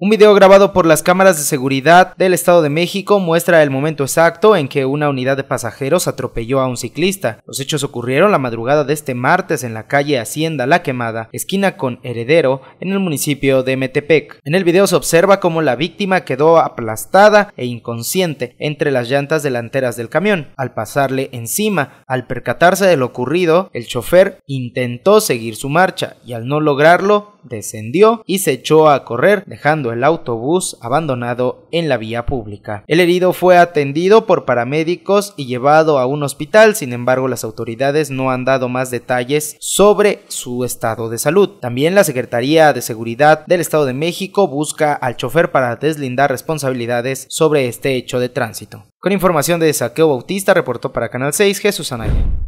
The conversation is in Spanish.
Un video grabado por las cámaras de seguridad del Estado de México muestra el momento exacto en que una unidad de pasajeros atropelló a un ciclista. Los hechos ocurrieron la madrugada de este martes en la calle Hacienda La Quemada, esquina con Heredero, en el municipio de Metepec. En el video se observa cómo la víctima quedó aplastada e inconsciente entre las llantas delanteras del camión. Al pasarle encima, al percatarse de lo ocurrido, el chofer intentó seguir su marcha y al no lograrlo, descendió y se echó a correr dejando el autobús abandonado en la vía pública. El herido fue atendido por paramédicos y llevado a un hospital, sin embargo las autoridades no han dado más detalles sobre su estado de salud. También la Secretaría de Seguridad del Estado de México busca al chofer para deslindar responsabilidades sobre este hecho de tránsito. Con información de Saqueo Bautista, reportó para Canal 6 Jesús Anaya.